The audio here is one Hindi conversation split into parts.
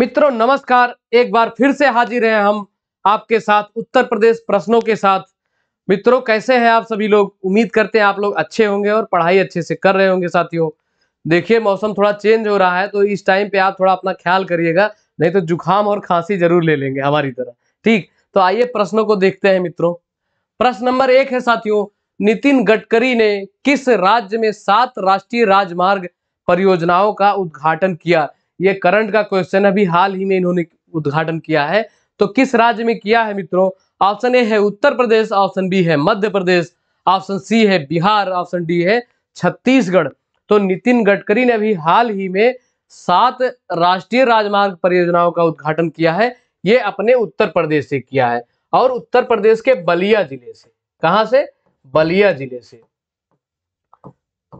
मित्रों नमस्कार एक बार फिर से हाजिर हैं हम आपके साथ उत्तर प्रदेश प्रश्नों के साथ मित्रों कैसे हैं आप सभी लोग उम्मीद करते हैं आप लोग अच्छे होंगे और पढ़ाई अच्छे से कर रहे होंगे साथियों देखिए मौसम थोड़ा चेंज हो रहा है तो इस टाइम पे आप थोड़ा अपना ख्याल करिएगा नहीं तो जुखाम और खांसी जरूर ले लेंगे हमारी तरह ठीक तो आइए प्रश्नों को देखते हैं मित्रों प्रश्न नंबर एक है साथियों नितिन गडकरी ने किस राज्य में सात राष्ट्रीय राजमार्ग परियोजनाओं का उद्घाटन किया ये करंट का क्वेश्चन अभी हाल ही में इन्होंने उद्घाटन किया है तो किस राज्य में किया है मित्रों ऑप्शन ए है उत्तर प्रदेश ऑप्शन बी है मध्य प्रदेश ऑप्शन सी है बिहार ऑप्शन डी है छत्तीसगढ़ तो नितिन गडकरी ने अभी हाल ही में सात राष्ट्रीय राजमार्ग परियोजनाओं का उद्घाटन किया है ये अपने उत्तर प्रदेश से किया है और उत्तर प्रदेश के बलिया जिले से कहा से बलिया जिले से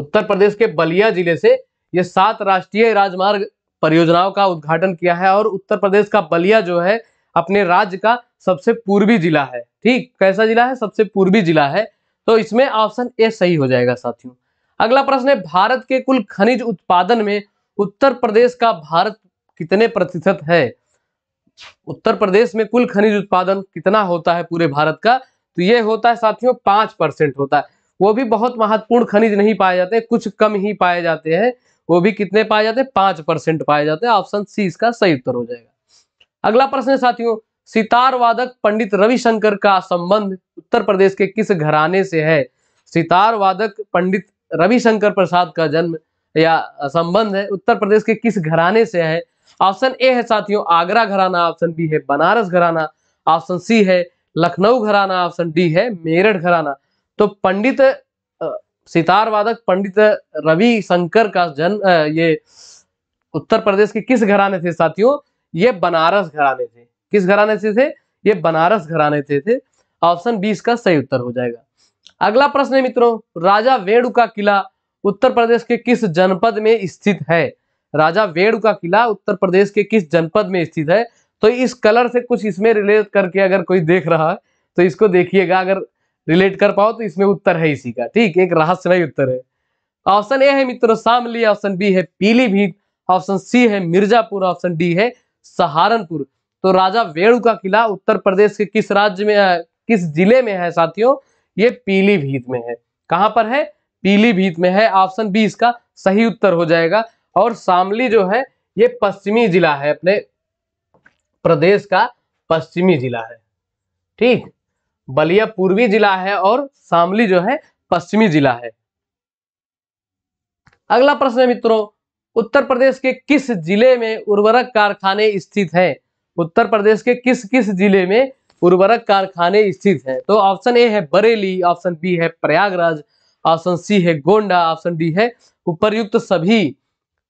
उत्तर प्रदेश के बलिया जिले से ये सात राष्ट्रीय राजमार्ग परियोजनाओं का उद्घाटन किया है और उत्तर प्रदेश का बलिया जो है अपने राज्य का सबसे पूर्वी जिला है ठीक कैसा जिला है सबसे पूर्वी जिला है तो इसमें ऑप्शन ए सही हो जाएगा साथियों अगला प्रश्न है भारत के कुल खनिज उत्पादन में उत्तर प्रदेश का भारत कितने प्रतिशत है उत्तर प्रदेश में कुल खनिज उत्पादन कितना होता है पूरे भारत का तो यह होता है साथियों पांच परसेंट होता है वो भी बहुत महत्वपूर्ण खनिज नहीं पाए जाते कुछ कम ही पाए जाते हैं वो भी कितने पाए जाते हैं पांच परसेंट पाए जाते हैं ऑप्शन सी इसका सही उत्तर हो जाएगा अगला प्रश्न है साथियों सितार वादक पंडित रविशंकर का संबंध उत्तर प्रदेश के किस घराने से है सितार वादक पंडित रविशंकर प्रसाद का जन्म या संबंध है उत्तर प्रदेश के किस घराने से है ऑप्शन ए है साथियों आगरा घराना ऑप्शन बी है बनारस घराना ऑप्शन सी है लखनऊ घराना ऑप्शन डी है मेरठ घराना तो पंडित सितार वादक पंडित रवि शंकर का जन्म ये उत्तर प्रदेश के किस घराने थे साथियों ये बनारस घराने थे किस घराने से थे ये बनारस घराने से थे ऑप्शन बीस का सही उत्तर हो जाएगा अगला प्रश्न है मित्रों राजा वेणु का किला उत्तर प्रदेश के किस जनपद में स्थित है राजा वेणु का किला उत्तर प्रदेश के किस जनपद में स्थित है तो इस कलर से कुछ इसमें रिलेट करके अगर कोई देख रहा है तो इसको देखिएगा अगर रिलेट कर पाओ तो इसमें उत्तर है इसी का ठीक एक रहस्यमय उत्तर है ऑप्शन ए है मित्रों शामली ऑप्शन बी है पीलीभीत ऑप्शन सी है मिर्जापुर ऑप्शन डी है सहारनपुर तो राजा वेणु का किला उत्तर प्रदेश के किस राज्य में है किस जिले में है साथियों ये पीलीभीत में है कहाँ पर है पीलीभीत में है ऑप्शन बी इसका सही उत्तर हो जाएगा और शामली जो है ये पश्चिमी जिला है अपने प्रदेश का पश्चिमी जिला है ठीक बलिया पूर्वी जिला है और शामली जो है पश्चिमी जिला है अगला प्रश्न है मित्रों उत्तर प्रदेश के किस जिले में उर्वरक कारखाने स्थित हैं उत्तर प्रदेश के किस किस जिले में उर्वरक कारखाने स्थित हैं तो ऑप्शन ए है बरेली ऑप्शन बी है प्रयागराज ऑप्शन सी है गोंडा ऑप्शन डी है उपरयुक्त सभी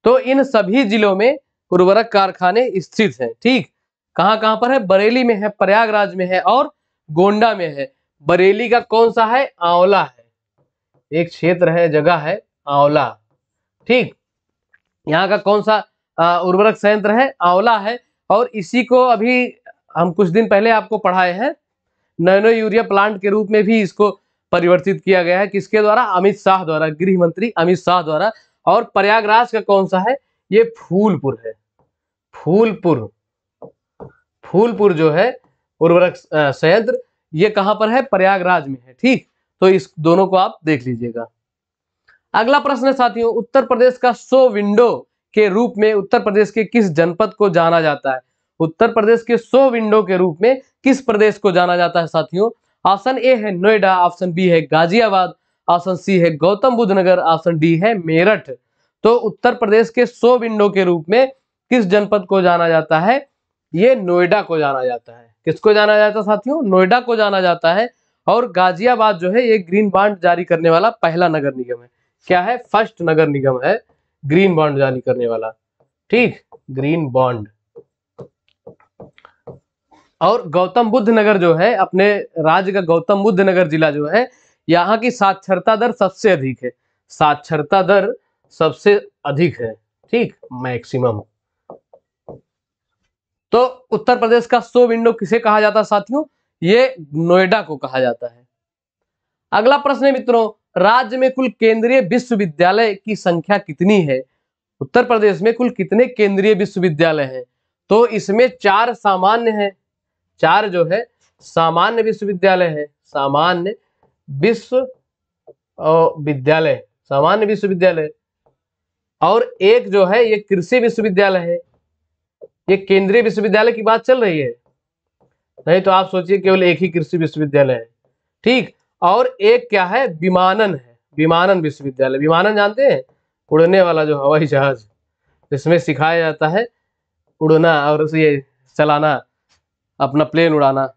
तो इन सभी जिलों में उर्वरक कारखाने स्थित हैं ठीक कहां कहां पर है बरेली में है प्रयागराज में है और गोंडा में है बरेली का कौन सा है आंवला है एक क्षेत्र है जगह है आंवला ठीक यहाँ का कौन सा उर्वरक संयंत्र है आंवला है और इसी को अभी हम कुछ दिन पहले आपको पढ़ाए हैं नैनो यूरिया प्लांट के रूप में भी इसको परिवर्तित किया गया है किसके द्वारा अमित शाह द्वारा गृह मंत्री अमित शाह द्वारा और प्रयागराज का कौन सा है ये फूलपुर है फूलपुर फूलपुर जो है उर्वरक संयंत्र ये कहां पर है प्रयागराज में है ठीक तो इस दोनों को आप देख लीजिएगा अगला प्रश्न है साथियों उत्तर प्रदेश का सो विंडो के रूप में उत्तर प्रदेश के किस जनपद को जाना जाता है उत्तर प्रदेश के सो विंडो के रूप में किस प्रदेश को जाना जाता है साथियों ऑप्शन ए है नोएडा ऑप्शन बी है गाजियाबाद ऑप्शन सी है गौतम बुद्ध नगर ऑप्शन डी है मेरठ तो उत्तर प्रदेश के सो विंडो के रूप में किस जनपद को जाना जाता है ये नोएडा को जाना जाता है किसको जाना जाता है साथियों नोएडा को जाना जाता है और गाजियाबाद जो है ये ग्रीन बांड जारी करने वाला पहला नगर निगम है क्या है फर्स्ट नगर निगम है ग्रीन बॉन्ड जारी करने वाला ठीक ग्रीन बॉन्ड और गौतम बुद्ध नगर जो है अपने राज्य का गौतम बुद्ध नगर जिला जो है यहाँ की साक्षरता दर सबसे अधिक है साक्षरता दर सबसे अधिक है ठीक मैक्सिमम तो उत्तर प्रदेश का सो विंडो किसे कहा जाता है साथियों ये नोएडा को कहा जाता है अगला प्रश्न है मित्रों राज्य में कुल केंद्रीय विश्वविद्यालय की संख्या कितनी है उत्तर प्रदेश में कुल कितने केंद्रीय विश्वविद्यालय हैं तो इसमें चार सामान्य हैं चार जो है सामान्य विश्वविद्यालय है सामान्य विश्व विद्यालय सामान्य विश्वविद्यालय और एक जो है ये कृषि विश्वविद्यालय है ये केंद्रीय विश्वविद्यालय की बात चल रही है नहीं तो आप सोचिए केवल एक ही कृषि विश्वविद्यालय है ठीक और एक क्या है विमानन है विमानन विश्वविद्यालय विमानन जानते हैं उड़ने वाला जो हवाई जहाज इसमें सिखाया जाता है उड़ना और ये चलाना अपना प्लेन उड़ाना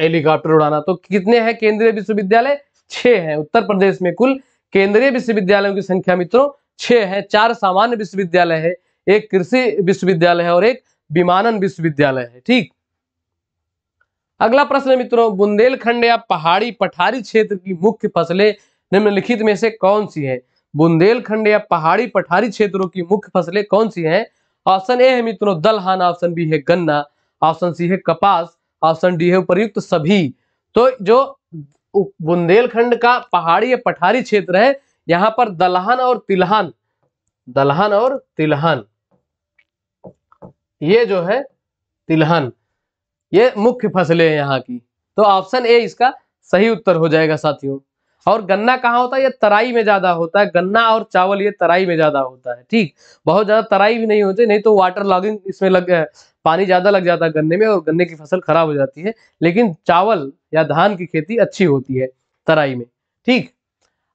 हेलीकॉप्टर उड़ाना तो कितने हैं केंद्रीय विश्वविद्यालय छह हैं उत्तर प्रदेश में कुल केंद्रीय विश्वविद्यालयों की संख्या मित्रों छह है चार सामान्य विश्वविद्यालय है एक कृषि विश्वविद्यालय है और एक विमानन विश्वविद्यालय है ठीक अगला प्रश्न है मित्रों बुंदेलखंड या पहाड़ी पठारी क्षेत्र की मुख्य फसलें निम्नलिखित में से कौन सी है बुंदेलखंड या पहाड़ी पठारी क्षेत्रों की मुख्य फसलें कौन सी है ऑप्शन ए है मित्रों दलहन ऑप्शन बी है गन्ना ऑप्शन सी है कपास ऑप्शन डी है उपयुक्त सभी तो जो बुंदेलखंड का पहाड़ी या पठारी क्षेत्र है यहाँ पर दलहन और तिलहन दलहन और तिलहन ये जो है तिलहन ये मुख्य फसलें हैं यहाँ की तो ऑप्शन ए इसका सही उत्तर हो जाएगा साथियों और गन्ना कहाँ होता है ये तराई में ज्यादा होता है गन्ना और चावल ये तराई में ज्यादा होता है ठीक बहुत ज्यादा तराई भी नहीं होती नहीं तो वाटर लॉगिंग इसमें लग पानी ज्यादा लग जाता है गन्ने में और गन्ने की फसल खराब हो जाती है लेकिन चावल या धान की खेती अच्छी होती है तराई में ठीक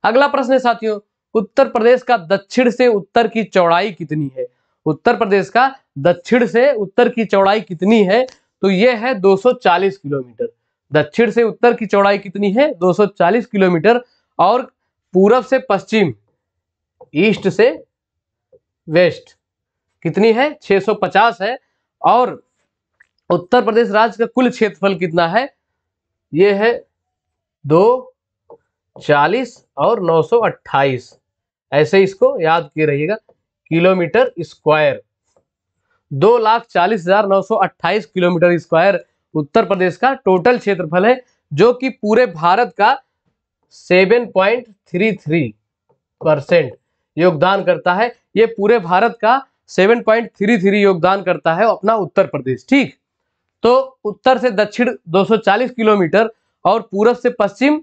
अगला प्रश्न है साथियों उत्तर प्रदेश का दक्षिण से उत्तर की चौड़ाई कितनी है उत्तर प्रदेश का दक्षिण से उत्तर की चौड़ाई कितनी है तो ये है 240 किलोमीटर दक्षिण से उत्तर की चौड़ाई कितनी है 240 किलोमीटर और पूरब से पश्चिम ईस्ट से वेस्ट कितनी है 650 है और उत्तर प्रदेश राज्य का कुल क्षेत्रफल कितना है ये है दो चालीस और 928 ऐसे इसको याद किए रहिएगा किलोमीटर स्क्वायर दो लाख चालीस हजार नौ सौ अट्ठाईस किलोमीटर स्क्वायर उत्तर प्रदेश का टोटल क्षेत्रफल है जो कि पूरे भारत का seven point three three percent योगदान करता है ये पूरे भारत का सेवन पॉइंट थ्री थ्री योगदान करता है अपना उत्तर प्रदेश ठीक तो उत्तर से दक्षिण चालीस किलोमीटर और पूरब से पश्चिम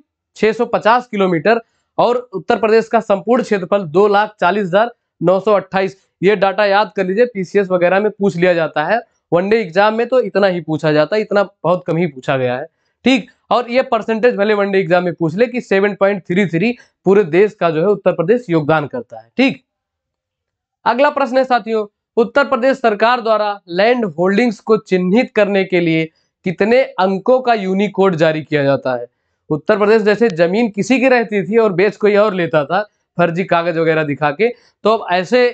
पचास किलोमीटर और उत्तर प्रदेश का संपूर्ण क्षेत्रफल दो लाख चालीस हजार नौ सौ अट्ठाईस ये डाटा याद कर लीजिए पीसीएस वगैरह में पूछ लिया जाता है वनडे एग्जाम में तो इतना ही पूछा जाता है इतना बहुत कम ही पूछा गया है ठीक और ये परसेंटेज भले वनडे एग्जाम में पूछ ले कि 7.33 पूरे देश का जो है उत्तर प्रदेश योगदान करता है ठीक अगला प्रश्न है साथियों उत्तर प्रदेश सरकार द्वारा लैंड होल्डिंग्स को चिन्हित करने के लिए कितने अंकों का यूनिकोड जारी किया जाता है उत्तर प्रदेश जैसे जमीन किसी की रहती थी और बेच कोई और लेता था फर्जी कागज वगैरह दिखा के तो अब ऐसे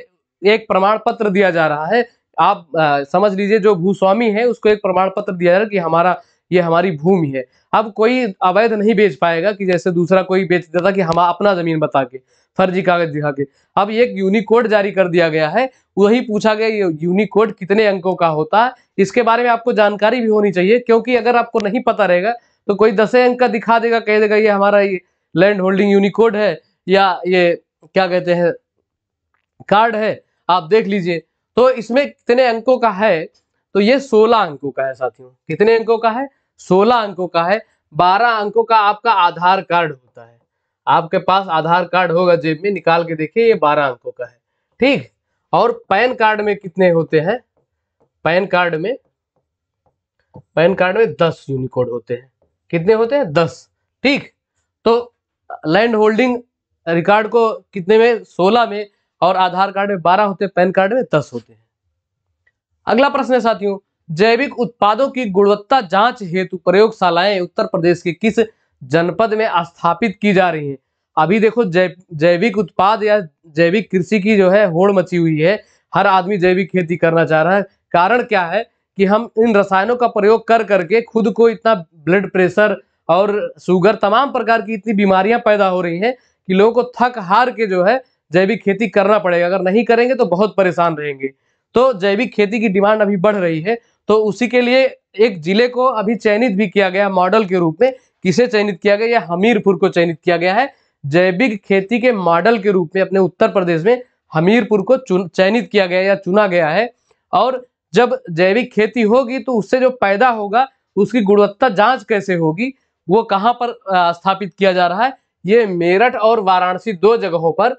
एक प्रमाण पत्र दिया जा रहा है आप आ, समझ लीजिए जो भूस्वामी है उसको एक प्रमाण पत्र दिया जा रहा है कि हमारा ये हमारी भूमि है अब कोई अवैध नहीं बेच पाएगा कि जैसे दूसरा कोई बेच देता कि हम अपना जमीन बता के फर्जी कागज दिखा के अब एक यूनिकोड जारी कर दिया गया है वही पूछा गया ये यूनिकोड कितने अंकों का होता है इसके बारे में आपको जानकारी भी होनी चाहिए क्योंकि अगर आपको नहीं पता रहेगा तो कोई दसें अंक का दिखा देगा कह देगा ये हमारा ये लैंड होल्डिंग यूनिकोड है या ये क्या कहते हैं कार्ड है आप देख लीजिए तो इसमें कितने अंकों का है तो ये सोलह अंकों का है साथियों कितने अंकों का है सोलह अंकों का है बारह अंकों का आपका आधार कार्ड होता है आपके पास आधार कार्ड होगा जेब में निकाल के देखिए ये बारह अंकों का है ठीक और पैन कार्ड में कितने होते हैं पैन कार्ड में पैन कार्ड में दस यूनिकोड होते हैं कितने होते हैं दस ठीक तो लैंड होल्डिंग रिकॉर्ड को कितने में सोलह में और आधार कार्ड में बारह होते पैन कार्ड में दस होते हैं अगला प्रश्न है साथियों जैविक उत्पादों की गुणवत्ता जांच हेतु प्रयोगशालाएं उत्तर प्रदेश के किस जनपद में स्थापित की जा रही है अभी देखो जै जैविक उत्पाद या जैविक कृषि की जो है होड़ मची हुई है हर आदमी जैविक खेती करना चाह रहा है कारण क्या है कि हम इन रसायनों का प्रयोग कर करके खुद को इतना ब्लड प्रेशर और शुगर तमाम प्रकार की इतनी बीमारियां पैदा हो रही हैं कि लोगों को थक हार के जो है जैविक खेती करना पड़ेगा अगर नहीं करेंगे तो बहुत परेशान रहेंगे तो जैविक खेती की डिमांड अभी बढ़ रही है तो उसी के लिए एक जिले को अभी चयनित भी किया गया मॉडल के रूप में किसे चयनित किया गया हमीरपुर को चयनित किया गया है जैविक खेती के मॉडल के रूप में अपने उत्तर प्रदेश में हमीरपुर को चयनित किया गया या चुना गया है और जब जैविक खेती होगी तो उससे जो पैदा होगा उसकी गुणवत्ता जांच कैसे होगी वो कहाँ पर स्थापित किया जा रहा है ये मेरठ और वाराणसी दो जगहों पर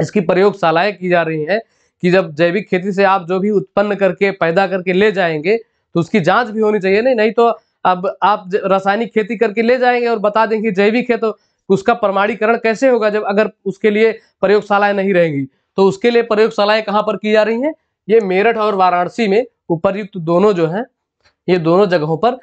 इसकी प्रयोगशालाएं की जा रही हैं कि जब जैविक खेती से आप जो भी उत्पन्न करके पैदा करके ले जाएंगे तो उसकी जांच भी होनी चाहिए नहीं नहीं तो अब आप रासायनिक खेती करके ले जाएंगे और बता देंगे जैविक है तो उसका प्रमाणीकरण कैसे होगा जब अगर उसके लिए प्रयोगशालाएं नहीं रहेंगी तो उसके लिए प्रयोगशालाएं कहाँ पर की जा रही हैं ये मेरठ और वाराणसी में उपरयुक्त दोनों जो हैं ये दोनों जगहों पर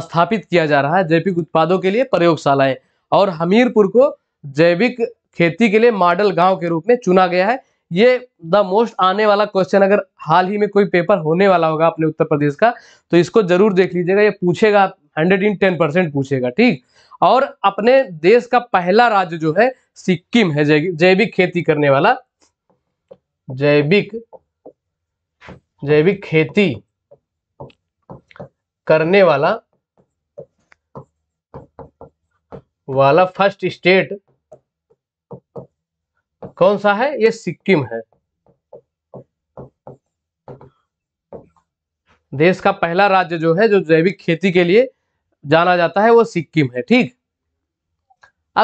स्थापित किया जा रहा है जैविक उत्पादों के लिए प्रयोगशालाएं और हमीरपुर को जैविक खेती के लिए मॉडल गांव के रूप में चुना गया है ये द मोस्ट आने वाला क्वेश्चन अगर हाल ही में कोई पेपर होने वाला होगा अपने उत्तर प्रदेश का तो इसको जरूर देख लीजिएगा ये पूछेगा हंड्रेड इन टेन परसेंट पूछेगा ठीक और अपने देश का पहला राज्य जो है सिक्किम है जैविक खेती करने वाला जैविक जैविक खेती करने वाला वाला फर्स्ट स्टेट कौन सा है ये सिक्किम है देश का पहला राज्य जो है जो जैविक खेती के लिए जाना जाता है वो सिक्किम है ठीक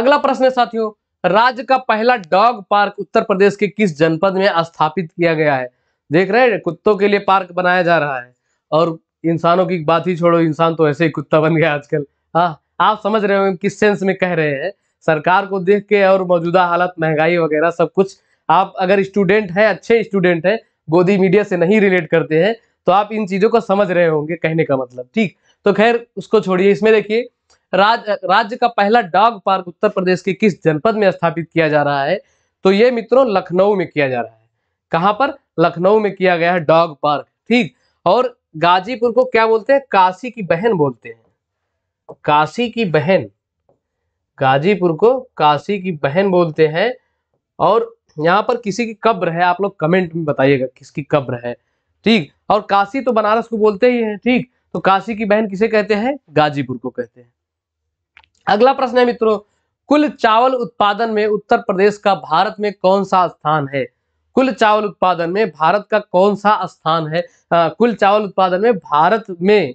अगला प्रश्न है साथियों राज्य का पहला डॉग पार्क उत्तर प्रदेश के किस जनपद में स्थापित किया गया है देख रहे हैं कुत्तों के लिए पार्क बनाया जा रहा है और इंसानों की बात ही छोड़ो इंसान तो ऐसे ही कुत्ता बन गया आजकल हाँ आप समझ रहे हो किस सेंस में कह रहे हैं सरकार को देख के और मौजूदा हालत महंगाई वगैरह सब कुछ आप अगर स्टूडेंट हैं अच्छे स्टूडेंट हैं गोदी मीडिया से नहीं रिलेट करते हैं तो आप इन चीज़ों को समझ रहे होंगे कहने का मतलब ठीक तो खैर उसको छोड़िए इसमें देखिए राज राज्य का पहला डॉग पार्क उत्तर प्रदेश के किस जनपद में स्थापित किया जा रहा है तो ये मित्रों लखनऊ में किया जा रहा है कहाँ पर लखनऊ में किया गया है डॉग पार्क ठीक और गाजीपुर को क्या बोलते हैं काशी की बहन बोलते हैं काशी की बहन गाजीपुर को काशी की बहन बोलते हैं और यहाँ पर किसी की कब्र है आप लोग कमेंट में बताइएगा किसकी कब्र है ठीक और काशी तो बनारस को बोलते ही है ठीक तो काशी की बहन किसे कहते हैं गाजीपुर को कहते हैं अगला प्रश्न है मित्रों कुल चावल उत्पादन में उत्तर प्रदेश का भारत में कौन सा स्थान है कुल चावल उत्पादन में भारत का कौन सा स्थान है आ, कुल चावल उत्पादन में भारत में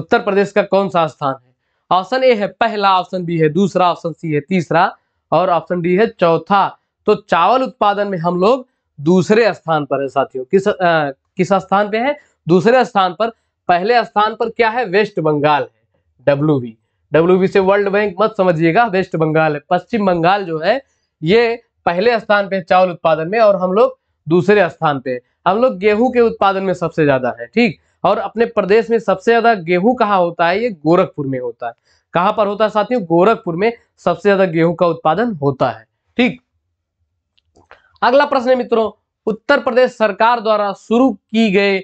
उत्तर प्रदेश का कौन सा स्थान है ऑप्शन ए है पहला ऑप्शन बी है दूसरा ऑप्शन सी है तीसरा और ऑप्शन डी है चौथा तो चावल उत्पादन में हम लोग दूसरे स्थान पर है साथियों किस आ, किस स्थान पे है दूसरे स्थान पर पहले स्थान पर क्या है वेस्ट बंगाल है डब्ल्यू बी डब्ल्यू बी से वर्ल्ड बैंक मत समझिएगा वेस्ट बंगाल है पश्चिम बंगाल जो है ये पहले स्थान पे चावल उत्पादन में और हम लोग दूसरे स्थान पे हम लोग गेहूं के उत्पादन में सबसे ज्यादा है ठीक और अपने प्रदेश में सबसे ज्यादा गेहूं कहाँ होता है ये गोरखपुर में होता है कहां पर होता है साथियों गोरखपुर में सबसे ज्यादा गेहूं का उत्पादन होता है ठीक अगला प्रश्न है मित्रों उत्तर प्रदेश सरकार द्वारा शुरू की गए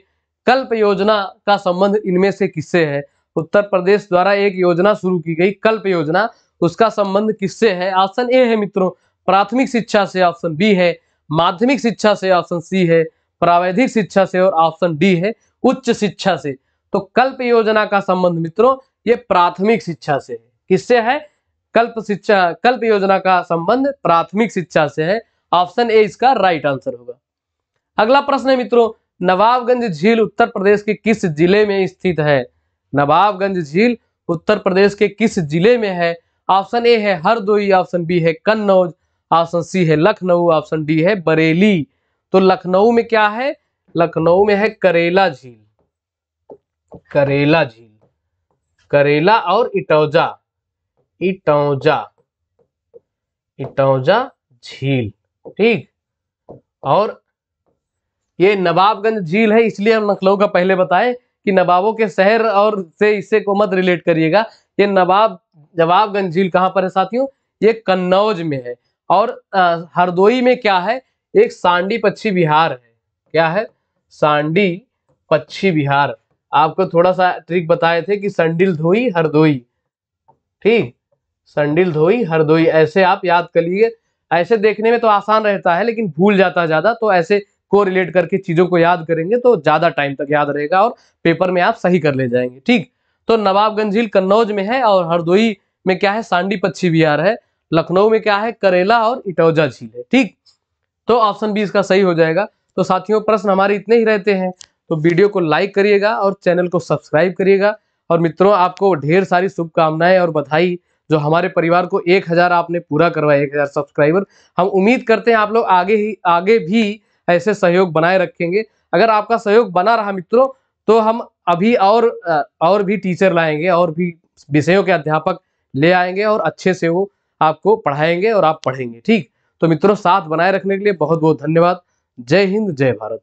कल्प योजना का संबंध इनमें से किससे है उत्तर प्रदेश द्वारा एक योजना शुरू की गई कल्प योजना उसका संबंध किससे है ऑप्शन ए है मित्रों प्राथमिक शिक्षा से ऑप्शन बी है माध्यमिक शिक्षा से ऑप्शन सी है प्रावैधिक शिक्षा से और ऑप्शन डी है उच्च शिक्षा से तो कल्प योजना का संबंध मित्रों ये प्राथमिक शिक्षा से है किससे है कल्प शिक्षा कल्प योजना का संबंध प्राथमिक शिक्षा से है ऑप्शन ए इसका राइट आंसर होगा अगला प्रश्न है मित्रों नवाबगंज झील उत्तर प्रदेश के किस जिले में स्थित है नवाबगंज झील उत्तर प्रदेश के किस जिले में है ऑप्शन ए है हरदोई ऑप्शन बी है कन्नौज ऑप्शन सी है लखनऊ ऑप्शन डी है बरेली तो लखनऊ में क्या है लखनऊ में है करेला झील करेला झील करेला और इटौजा इटौजा इटौजा झील ठीक और ये नवाबगंज झील है इसलिए हम लखनऊ का पहले बताएं कि नवाबों के शहर और से इससे को मत रिलेट करिएगा ये नवाब नवाबगंज झील कहाँ पर है साथियों ये कन्नौज में है और हरदोई में क्या है एक सांडी पक्षी विहार है क्या है सांडी पक्षी विहार आपको थोड़ा सा ट्रिक बताए थे कि संडिल धोई हरदोई ठीक संडिल धोई हरदोई ऐसे आप याद कर लिए ऐसे देखने में तो आसान रहता है लेकिन भूल जाता ज़्यादा तो ऐसे को रिलेट करके चीज़ों को याद करेंगे तो ज़्यादा टाइम तक याद रहेगा और पेपर में आप सही कर ले जाएंगे ठीक तो नवाबगंज झील कन्नौज में है और हरदोई में क्या है सांडी पक्षी विहार है लखनऊ में क्या है करेला और इटौजा झील है ठीक तो ऑप्शन बी इसका सही हो जाएगा तो साथियों प्रश्न हमारे इतने ही रहते हैं तो वीडियो को लाइक करिएगा और चैनल को सब्सक्राइब करिएगा और मित्रों आपको ढेर सारी शुभकामनाएं और बधाई जो हमारे परिवार को एक हज़ार आपने पूरा करवाया एक हज़ार सब्सक्राइबर हम उम्मीद करते हैं आप लोग आगे ही आगे भी ऐसे सहयोग बनाए रखेंगे अगर आपका सहयोग बना रहा मित्रों तो हम अभी और और भी टीचर लाएंगे और भी विषयों के अध्यापक ले आएंगे और अच्छे से वो आपको पढ़ाएंगे और आप पढ़ेंगे ठीक तो मित्रों साथ बनाए रखने के लिए बहुत बहुत धन्यवाद जय हिंद जय भारत